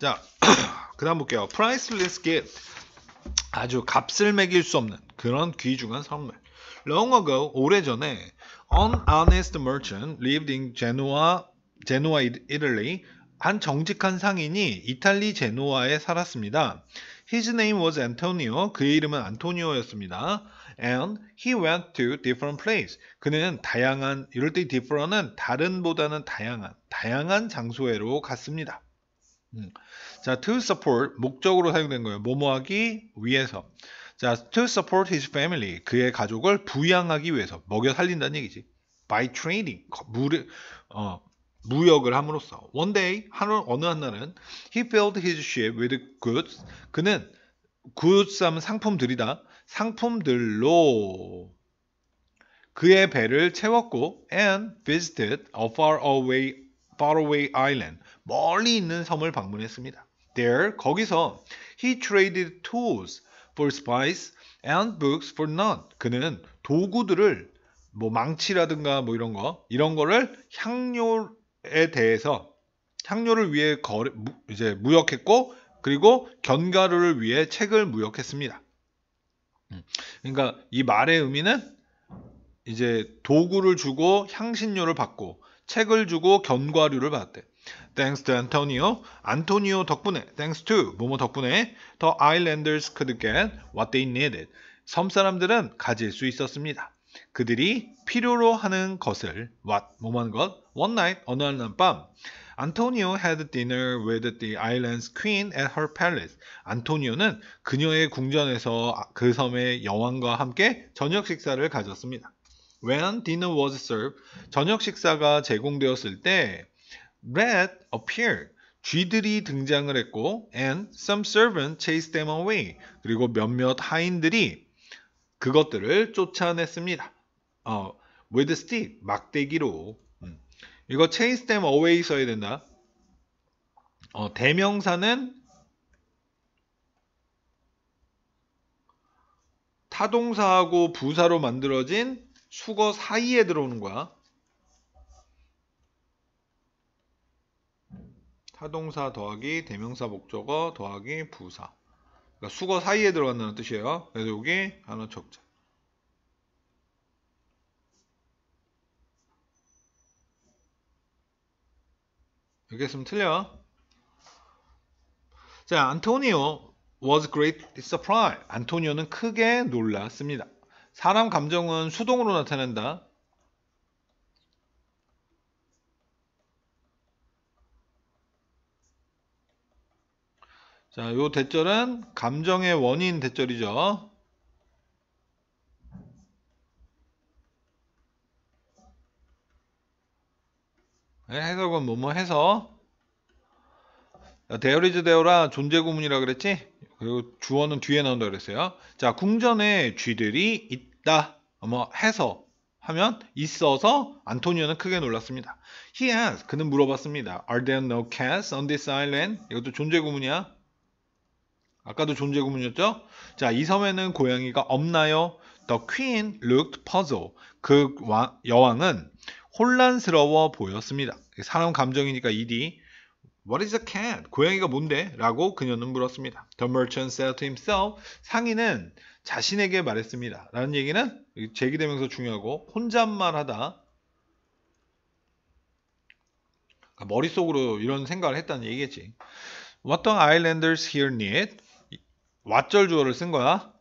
자, 그 다음 볼게요. 프라이 c e l e s s 아주 값을 매길 수 없는 그런 귀중한 선물. Long ago, 오래전에 an honest merchant lived in Genoa, Genoa, Italy. 한 정직한 상인이 이탈리 제노아에 살았습니다. His name was Antonio. 그의 이름은 안토니오였습니다. And he went to different places. 그는 다양한, 이럴 때 different은 다른보다는 다양한, 다양한 장소에로 갔습니다. 음. 자, to support 목적으로 사용된 거예요. 뭐뭐하기 위해서. 자, to support his family 그의 가족을 부양하기 위해서 먹여 살린다는 얘기지. By trading 무력 어, 무역을 함으로써. One day 하루 어느 한 날은 he filled his ship with goods. 그는 goods 하면 상품들이다. 상품들로 그의 배를 채웠고 and visited a far away faraway island, 멀리 있는 섬을 방문했습니다. There, 거기서 he traded tools for spice and books for none. 그는 도구들을 뭐 망치라든가 뭐 이런 거 이런 거를 향료에 대해서 향료를 위해 거래, 무, 이제 무역했고 그리고 견과류를 위해 책을 무역했습니다. 음, 그러니까 이 말의 의미는 이제 도구를 주고 향신료를 받고 책을 주고 견과류를 받았대. Thanks to Antonio, 안토니오 덕분에, thanks to 뭐뭐 덕분에 the islanders could get what they needed. 섬 사람들은 가질 수 있었습니다. 그들이 필요로 하는 것을 what 뭐만 것 one night 어느 날밤 안토니오 had dinner with the island's queen at her palace. 안토니오는 그녀의 궁전에서 그 섬의 여왕과 함께 저녁 식사를 가졌습니다. When dinner was served, 저녁 식사가 제공되었을 때 red appeared. 쥐들이 등장을 했고 and some servant chased them away. 그리고 몇몇 하인들이 그것들을 쫓아냈습니다. 어, with stick, 막대기로. 음. 이거 chase them away 써야 된다. 어, 대명사는 타동사하고 부사로 만들어진 수거 사이에 들어오는 거야. 타동사 더하기 대명사 목적어 더하기 부사. 그러니까 수거 사이에 들어간다는 뜻이에요. 그래서 여기 하나 적자. 여기 했으면 틀려. 자, 안토니오 was great surprise. 안토니오는 크게 놀랐습니다. 사람 감정은 수동으로 나타낸다. 자, 요 대절은 감정의 원인 대절이죠. 네, 해석은 뭐뭐 뭐 해서 데어리즈 데어라 존재 구문이라 그랬지? 그리고 주어는 뒤에 나온다 그랬어요. 자, 궁전에 쥐들이 있다 뭐 해서 하면 있어서 안토니오는 크게 놀랐습니다. He asked. 그는 물어봤습니다. Are there no cats on this island? 이것도 존재 구문이야. 아까도 존재 구문이었죠? 자, 이 섬에는 고양이가 없나요? The queen looked puzzled. 그 여왕은 혼란스러워 보였습니다. 사람 감정이니까 이 d What is a cat? 고양이가 뭔데? 라고 그녀는 물었습니다. The merchant said to himself, 상인은 자신에게 말했습니다. 라는 얘기는 제기되면서 중요하고 혼잣말하다. 그러니까 머릿속으로 이런 생각을 했다는 얘기겠지. What the islanders here need? 왓절 주어를 쓴 거야.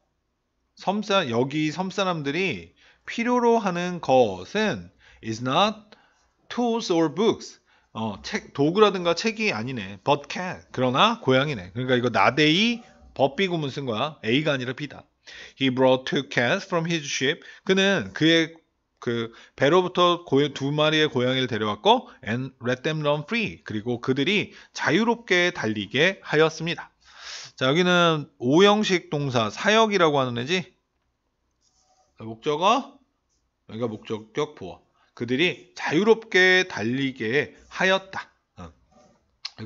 섬사 여기 섬 사람들이 필요로 하는 것은 is not tools or books. 어, 책, 도구라든가 책이 아니네. but cat. 그러나 고양이네. 그러니까 이거 나데이 버비 구문 쓴 거야. A가 아니라 B다. He brought two cats from his ship. 그는 그의 그 배로부터 고요, 두 마리의 고양이를 데려왔고 and let them run free. 그리고 그들이 자유롭게 달리게 하였습니다. 자, 여기는 오형식 동사 사역이라고 하는 애지. 목적어 여기가 목적격 보어. 그들이 자유롭게 달리게 하였다.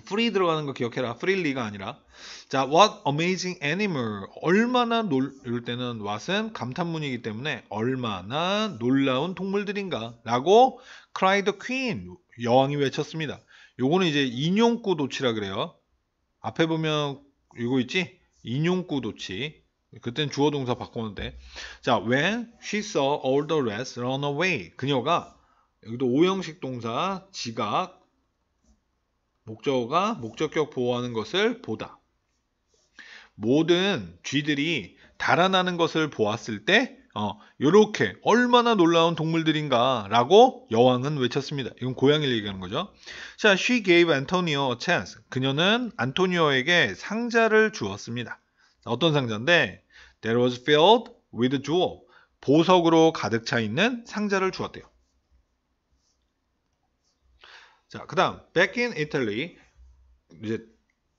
free 어. 들어가는 거 기억해라. freely가 아니라. 자, what amazing animal. 얼마나 놀, 이럴 때는 what은 감탄문이기 때문에 얼마나 놀라운 동물들인가. 라고 cried the queen. 여왕이 외쳤습니다. 요거는 이제 인용구 도치라 그래요. 앞에 보면 이거 있지? 인용구 도치. 그땐 주어 동사 바꾸는데. 자, when she saw all the rest run away. 그녀가 여기도 오형식 동사 지각 목적어가 목적격 보호하는 것을 보다 모든 쥐들이 달아나는 것을 보았을 때이렇게 어, 얼마나 놀라운 동물들인가라고 여왕은 외쳤습니다. 이건 고양이를 얘기하는 거죠. 자, she gave Antonio a chance. 그녀는 안토니오에게 상자를 주었습니다. 어떤 상자인데? That was filled with jewel. 보석으로 가득 차 있는 상자를 주었대요. 자, 그 다음, back in Italy. 이제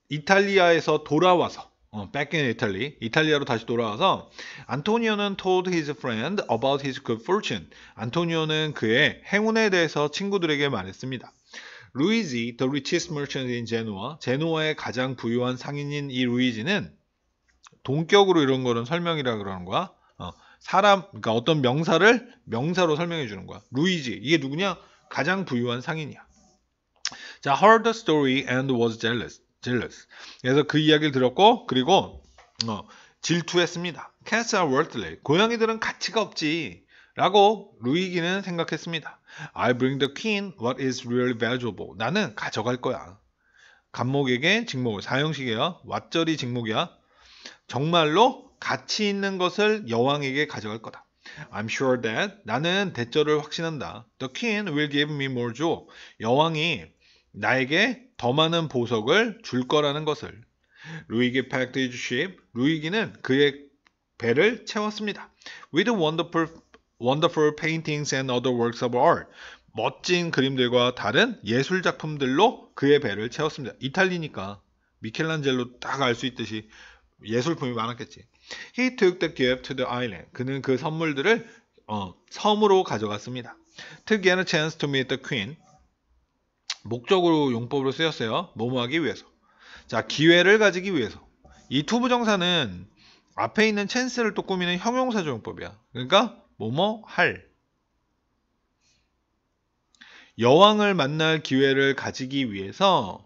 이탈리아에서 돌아와서 어, back in Italy, 이탈리아로 다시 돌아와서 안토니오는 told his friend about his good fortune. 안토니오는 그의 행운에 대해서 친구들에게 말했습니다. 루이지, the richest merchant in Genoa, 제노아의 가장 부유한 상인인 이 루이지는 동격으로 이런 거는 설명이라 그러는 거야. 어, 사람, 그러니까 어떤 명사를 명사로 설명해 주는 거야. 루이지, 이게 누구냐? 가장 부유한 상인이야. 자, heard the story and was jealous. jealous. 그래서 그 이야기를 들었고 그리고 어, 질투했습니다. Cats are worthless. 고양이들은 가치가 없지. 라고 루이기는 생각했습니다. I bring the king what is really valuable. 나는 가져갈 거야. 감목에게 직목을 사형식이야. 왓절이 직목이야. 정말로 가치 있는 것을 여왕에게 가져갈 거다. I'm sure that 나는 대절을 확신한다. The king will give me more joy. 여왕이 나에게 더 많은 보석을 줄 거라는 것을. 루이기 packed his ship. 루이기는 그의 배를 채웠습니다. With wonderful, wonderful paintings and other works of art. 멋진 그림들과 다른 예술 작품들로 그의 배를 채웠습니다. 이탈리니까 미켈란젤로 딱 알 수 있듯이 예술품이 많았겠지. He took the gift to the island. 그는 그 선물들을 어, 섬으로 가져갔습니다. To get a chance to meet the queen. 목적으로 용법으로 쓰였어요. 뭐뭐하기 위해서. 자, 기회를 가지기 위해서. 이 투부정사는 앞에 있는 찬스를 또 꾸미는 형용사조 용법이야. 그러니까 뭐뭐 할. 여왕을 만날 기회를 가지기 위해서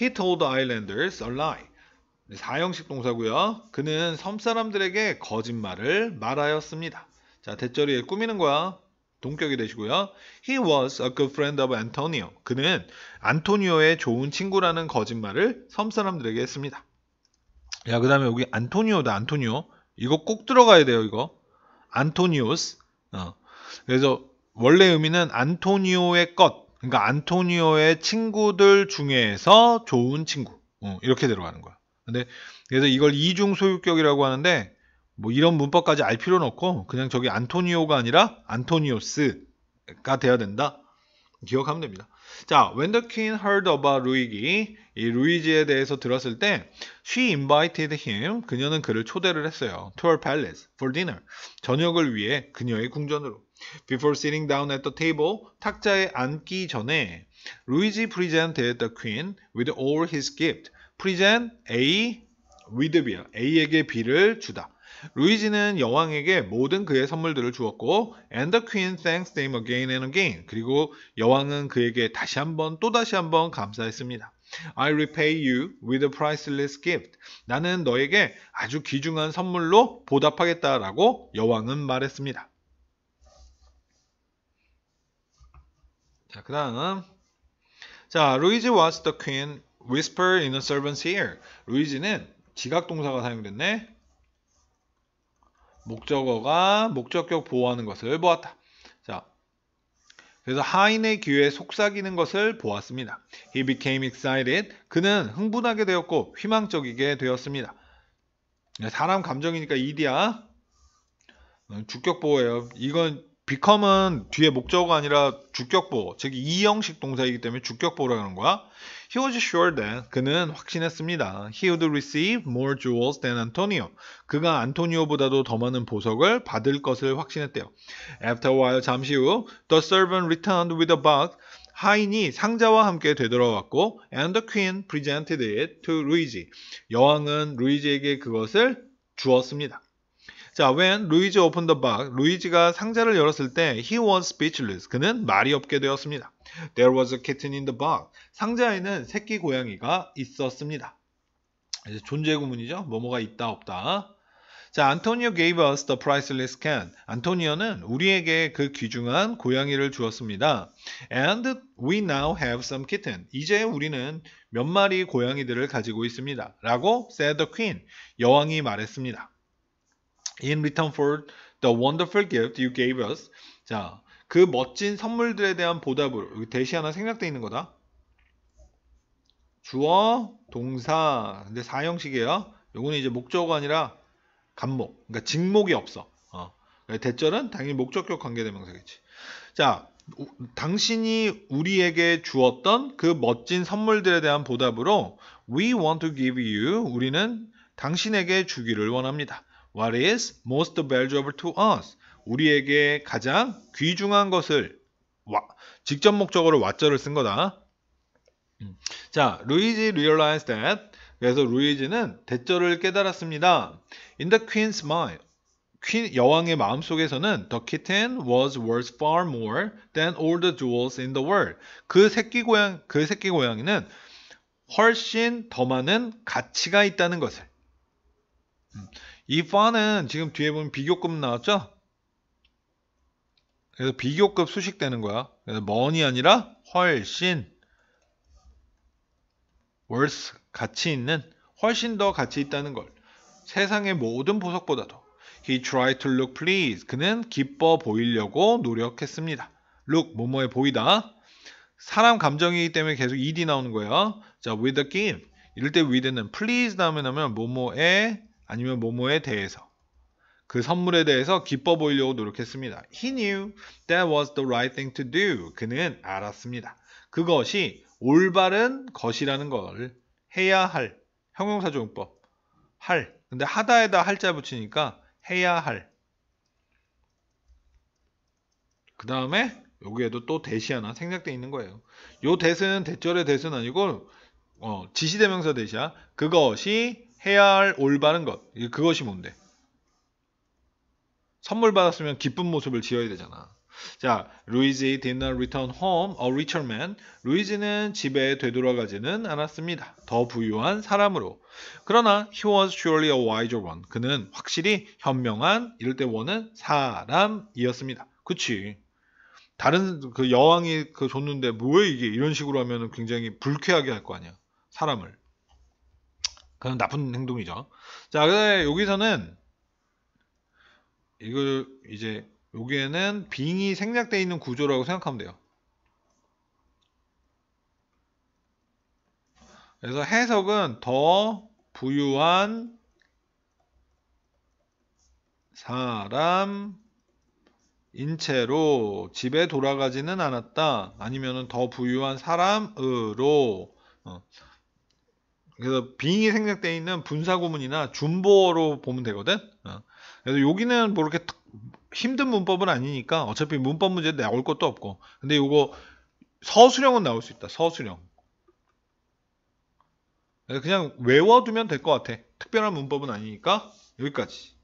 he told islanders a lie. 4형식 동사고요. 그는 섬 사람들에게 거짓말을 말하였습니다. 자, 대절이에 꾸미는 거야. 동격이 되시고요. He was a good friend of Antonio. 그는 안토니오의 좋은 친구라는 거짓말을 섬 사람들에게 했습니다. 야, 그 다음에 여기 안토니오다, 안토니오. 이거 꼭 들어가야 돼요, 이거. 안토니오스. 어. 그래서 원래 의미는 안토니오의 것. 그러니까 안토니오의 친구들 중에서 좋은 친구. 어, 이렇게 들어가는 거야. 근데 그래서 이걸 이중 소유격이라고 하는데 뭐 이런 문법까지 알 필요는 없고 그냥 저기 안토니오가 아니라 안토니오스가 돼야 된다. 기억하면 됩니다. 자, when the queen heard about 루이기, 이 루이지에 대해서 들었을 때, she invited him, 그녀는 그를 초대를 했어요. to her palace for dinner, 저녁을 위해 그녀의 궁전으로. before sitting down at the table, 탁자에 앉기 전에, 루이지 presented the queen with all his gift. present A with B, A에게 B를 주다. 루이지는 여왕에게 모든 그의 선물들을 주었고 And the queen thanked him again and again. 그리고 여왕은 그에게 다시 한번 또 다시 한번 감사했습니다. I repay you with a priceless gift. 나는 너에게 아주 귀중한 선물로 보답하겠다라고 여왕은 말했습니다. 자, 그다음. 자, Luigi was the queen whisper in a servant's ear. 루이지는 지각 동사가 사용됐네. 목적어가 목적격 보호하는 것을 보았다. 자, 그래서 하인의 귀에 속삭이는 것을 보았습니다. He became excited. 그는 흥분하게 되었고 희망적이게 되었습니다. 네, 사람 감정이니까 이디야. 어, 주격 보호예요. 이건 비컴은 뒤에 목적어가 아니라 주격보, 즉 이형식 동사이기 때문에 주격보라고 하는 거야. He was sure that 그는 확신했습니다. He would receive more jewels than Antonio. 그가 안토니오보다도 더 많은 보석을 받을 것을 확신했대요. After a while 잠시 후 the servant returned with a box. 하인이 상자와 함께 되돌아왔고 and the queen presented it to Luigi. 여왕은 루이지에게 그것을 주었습니다. 자, when 루이지 opened the box, 루이지가 상자를 열었을 때 he was speechless. 그는 말이 없게 되었습니다. There was a kitten in the box. 상자에는 새끼 고양이가 있었습니다. 이제 존재 구문이죠. 뭐뭐가 있다 없다. 자, 안토니오 gave us the priceless can. 안토니오는 우리에게 그 귀중한 고양이를 주었습니다. And we now have some kitten. 이제 우리는 몇 마리 고양이들을 가지고 있습니다. 라고 said the queen. 여왕이 말했습니다. In return for the wonderful gift you gave us. 자, 그 멋진 선물들에 대한 보답으로 여기 대시 하나 생략되어 있는 거다. 주어, 동사. 근데 사형식이에요. 요거는 이제 목적어가 아니라 간목. 그러니까 직목이 없어. 어. 그러니까 대절은 당연히 목적격 관계대명사겠지. 자, 우, 당신이 우리에게 주었던 그 멋진 선물들에 대한 보답으로 We want to give you. 우리는 당신에게 주기를 원합니다. What is most valuable to us? 우리에게 가장 귀중한 것을 와, 직접 목적으로 what절을 쓴 거다. 자, 루이지 realized that 그래서 루이지는 대절을 깨달았습니다. In the queen's mind, 퀸 여왕의 마음 속에서는 the kitten was worth far more than all the jewels in the world. 그 새끼 고양 그 새끼 고양이는 훨씬 더 많은 가치가 있다는 것을. 음. 이 파는 지금 뒤에 보면 비교급 나왔죠? 그래서 비교급 수식되는 거야. 그래서 money 아니라 훨씬 worth 가치 있는 훨씬 더 가치 있다는 걸 세상의 모든 보석보다도 He tried to look pleased. 그는 기뻐 보이려고 노력했습니다. look 뭐뭐에 보이다. 사람 감정이기 때문에 계속 ed이 나오는 거예요. 자, with a give. 이럴 때 with는 please 다음에 나면 뭐뭐에 아니면 뭐뭐에 대해서 그 선물에 대해서 기뻐 보이려고 노력했습니다. He knew that was the right thing to do. 그는 알았습니다. 그것이 올바른 것이라는 걸 해야 할 형용사조용법 할 근데 하다에다 할 자 붙이니까 해야 할그 다음에 여기에도 또 대시 하나 생략어 있는 거예요. 요 대스는 대절의 대스는 아니고 어, 지시대명사 대시야. 그것이 해야 할 올바른 것. 그것이 뭔데? 선물 받았으면 기쁜 모습을 지어야 되잖아. 자, 루이지 did not return home a richer man. 루이지는 집에 되돌아가지는 않았습니다. 더 부유한 사람으로. 그러나 he was surely a wiser one. 그는 확실히 현명한 이럴 때 원은 사람이었습니다. 그치? 다른 그 여왕이 그 줬는데 뭐에 이게 이런 식으로 하면 굉장히 불쾌하게 할 거 아니야. 사람을. 그건 나쁜 행동이죠. 자, 근데 여기서는 이걸 이제 여기에는 빙이 생략되어 있는 구조라고 생각하면 돼요. 그래서 해석은 더 부유한 사람 인체로 집에 돌아가지는 않았다. 아니면은 더 부유한 사람으로 어. 그래서 빙이 생략되어 있는 분사구문이나 준보로 보면 되거든. 어. 그래서 여기는 뭐 이렇게 힘든 문법은 아니니까 어차피 문법 문제 나올 것도 없고. 근데 이거 서술형은 나올 수 있다. 서술형. 그냥 외워두면 될 것 같아. 특별한 문법은 아니니까 여기까지.